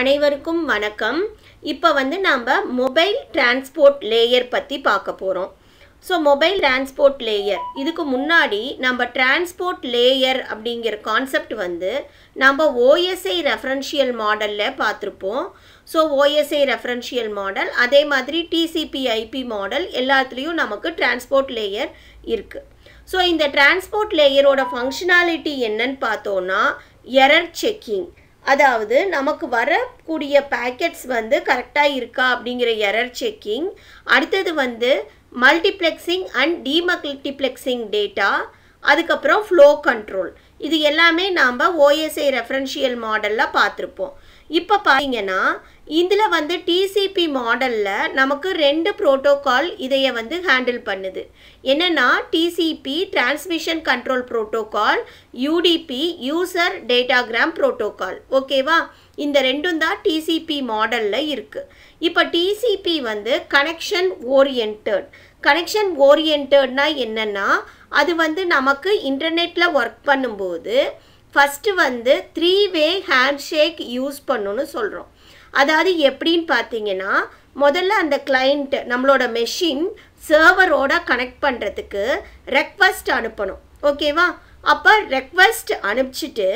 அனைவருக்கும் வணக்கம் இப்போ வந்து நாம் மொபைல் டிரான்ஸ்போர்ட் லேயர் பற்றி பார்க்க போகிறோம் ஸோ மொபைல் டிரான்ஸ்போர்ட் லேயர் இதுக்கு முன்னாடி நம்ம டிரான்ஸ்போர்ட் லேயர் அப்படிங்கிற கான்செப்ட் வந்து நம்ம ஓஎஸ்ஐ ரெஃபரன்ஷியல் மாடலில் பார்த்துருப்போம் ஸோ ஓஎஸ்ஐ ரெஃபரன்ஷியல் மாடல் அதே மாதிரி டிசிபி ஐபி மாடல் எல்லாத்துலேயும் நமக்கு டிரான்ஸ்போர்ட் லேயர் இருக்குது ஸோ இந்த டிரான்ஸ்போர்ட் லேயரோட ஃபங்க்ஷனாலிட்டி என்னன்னு பார்த்தோன்னா எரர் செக்கிங் அதாவது நமக்கு வரக்கூடிய பேக்கெட்ஸ் வந்து கரெக்டாக இருக்கா அப்படிங்கிற எரர் செக்கிங் அடுத்தது வந்து மல்டிப்ளெக்ஸிங் அண்ட் டிமல்டிப்ளெக்ஸிங் டேட்டா அதுக்கப்புறம் ஃப்ளோ கண்ட்ரோல் இது எல்லாமே நாம் ஓஎஸ்ஐ ரெஃபரன்ஷியல் மாடலில் பார்த்துருப்போம் இப்போ பார்த்தீங்கன்னா இதில் வந்து டிசிபி மாடலில் நமக்கு ரெண்டு ப்ரோட்டோக்கால் இதையை வந்து ஹேண்டில் பண்ணுது என்னென்னா TCP transmission control protocol UDP user datagram protocol ஓகேவா இந்த ரெண்டும் தான் டிசிபி மாடலில் இருக்குது இப்போ டிசிபி வந்து கனெக்ஷன் ஓரியன்ட் கனெக்ஷன் ஓரியன்ட்னா என்னென்னா அது வந்து நமக்கு இன்டர்நெட்டில் ஒர்க் பண்ணும்போது ஃபஸ்ட்டு வந்து three way handshake use பண்ணணும்னு சொல்கிறோம் அதாவது எப்படின்னு பார்த்தீங்கன்னா முதல்ல அந்த கிளைண்ட்டு நம்மளோட மெஷின் சர்வரோட கனெக்ட் பண்ணுறதுக்கு ரெக்வஸ்ட் அனுப்பணும் ஓகேவா அப்போ ரெக்வஸ்ட் அனுப்பிச்சிட்டு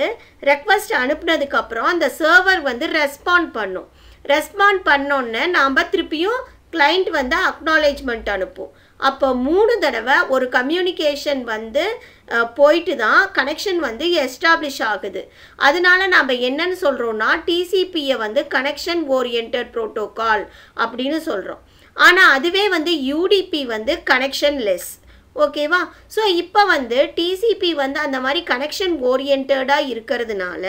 ரெக்வஸ்ட் அனுப்புனதுக்கப்புறம் அந்த சர்வர் வந்து ரெஸ்பாண்ட் பண்ணும் ரெஸ்பாண்ட் பண்ணோன்னே நாம் திருப்பியும் கிளைண்ட் வந்து அக்னாலேஜ்மெண்ட் அனுப்பும் அப்போ மூணு தடவை ஒரு கம்யூனிகேஷன் வந்து போயிட்டு தான் கனெக்ஷன் வந்து எஸ்டாப்ளிஷ் ஆகுது அதனால நாம் என்னன்னு சொல்கிறோம்னா டிசிபியை வந்து கனெக்ஷன் ஓரியன்ட் ப்ரோட்டோக்கால் அப்படின்னு சொல்கிறோம் ஆனால் அதுவே வந்து யூடிபி வந்து கனெக்ஷன் லெஸ் ஓகேவா ஸோ இப்போ வந்து டிசிபி வந்து அந்த மாதிரி கனெக்ஷன் ஓரியன்டாக இருக்கிறதுனால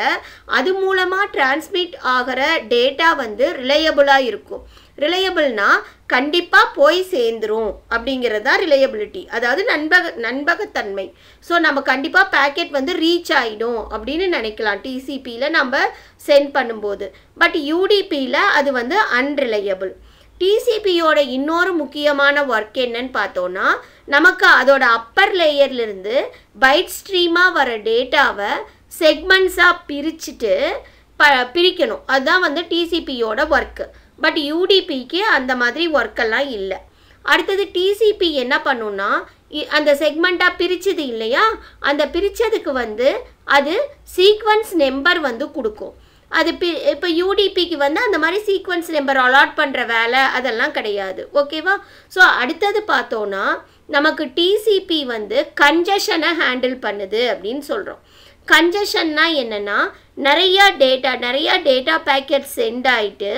அது மூலமாக டிரான்ஸ்மிட் ஆகிற டேட்டா வந்து ரிலையபிளாக இருக்கும் ரிலையபிள்னா கண்டிப்பாக போய் சேர்ந்துரும் அப்படிங்கிறது தான் ரிலையபிலிட்டி அதாவது நண்பக நண்பகத்தன்மை ஸோ நம்ம கண்டிப்பாக பேக்கெட் வந்து ரீச் ஆகிடும் அப்படின்னு நினைக்கலாம் டிசிபியில் நம்ம சென்ட் பண்ணும்போது பட் யூடிபியில் அது வந்து அன்ரிலையபிள் டிசிபியோட இன்னொரு முக்கியமான ஒர்க் என்னன்னு பார்த்தோன்னா நமக்கு அதோட அப்பர் லேயர்லேருந்து பைட் ஸ்ட்ரீமாக வர டேட்டாவை செக்மெண்ட்ஸாக பிரிச்சுட்டு ப பிரிக்கணும் அதுதான் வந்து டிசிபியோட ஒர்க்கு பட் யூடிபிக்கு அந்த மாதிரி ஒர்க்கெல்லாம் இல்லை அடுத்தது டிசிபி என்ன பண்ணுன்னா அந்த செக்மெண்ட்டாக பிரித்தது இல்லையா அந்த பிரித்ததுக்கு வந்து அது சீக்வன்ஸ் நம்பர் வந்து கொடுக்கும் அது இப்போ யூடிபிக்கு வந்து அந்த மாதிரி சீக்வன்ஸ் நம்பர் அலாட் பண்ணுற வேலை அதெல்லாம் கிடையாது ஓகேவா ஸோ அடுத்தது பார்த்தோன்னா நமக்கு டிசிபி வந்து கன்ஜஷனை ஹேண்டில் பண்ணுது அப்படின்னு சொல்கிறோம் கன்ஜஷன்னா என்னென்னா நிறையா டேட்டா நிறையா டேட்டா பேக்கெட் சென்ட் ஆகிட்டு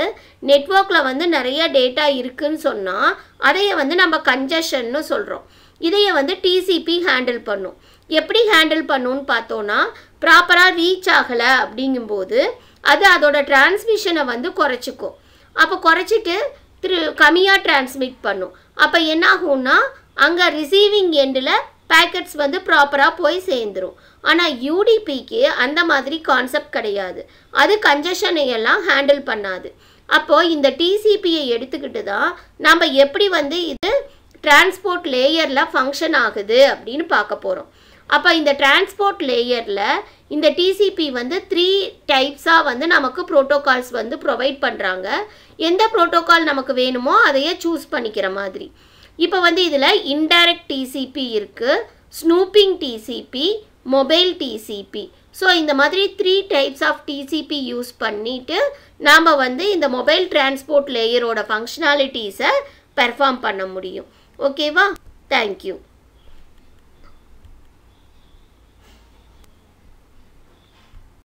நெட்ஒர்க்கில் வந்து நிறையா டேட்டா இருக்குதுன்னு சொன்னால் அதையே வந்து நம்ம கன்ஜஷன்னு சொல்கிறோம் இதையே வந்து டிசிபி ஹேண்டில் பண்ணும் எப்படி ஹேண்டில் பண்ணுன்னு பார்த்தோன்னா ப்ராப்பராக ரீச் ஆகலை அப்படிங்கும்போது அது அதோட டிரான்ஸ்மிஷனை வந்து குறைச்சிக்கும் அப்போ குறைச்சிட்டு திரு கம்மியாக டிரான்ஸ்மிட் பண்ணும் அப்போ என்ன அங்கே ரிசீவிங் எண்டில் பேக்கெட்ஸ் வந்து ப்ராப்பராக போய் சேர்ந்துடும் ஆனால் யூடிபிக்கு அந்த மாதிரி கான்செப்ட் கிடையாது அது கஞ்சஷனை எல்லாம் ஹேண்டில் பண்ணாது அப்போது இந்த டிசிபியை எடுத்துக்கிட்டு தான் நம்ம எப்படி வந்து இது டிரான்ஸ்போர்ட் லேயரில் ஃபங்க்ஷன் ஆகுது அப்படின்னு பார்க்க போகிறோம் அப்போ இந்த டிரான்ஸ்போர்ட் லேயரில் இந்த டிசிபி வந்து த்ரீ டைப்ஸாக வந்து நமக்கு ப்ரோட்டோகால்ஸ் வந்து ப்ரொவைட் பண்ணுறாங்க எந்த ப்ரோட்டோகால் நமக்கு வேணுமோ அதையே சூஸ் பண்ணிக்கிற மாதிரி இப்போ வந்து இதில் இன்டைரக்ட் டிசிபி இருக்குது snooping TCP mobile TCP so இந்த மாதிரி three types of TCP use பண்ணிவிட்டு நாம் வந்து இந்த மொபைல் டிரான்ஸ்போர்ட் லேயரோட ஃபங்க்ஷனாலிட்டிஸை பெர்ஃபார்ம் பண்ண முடியும் ஓகேவா தேங்க்யூ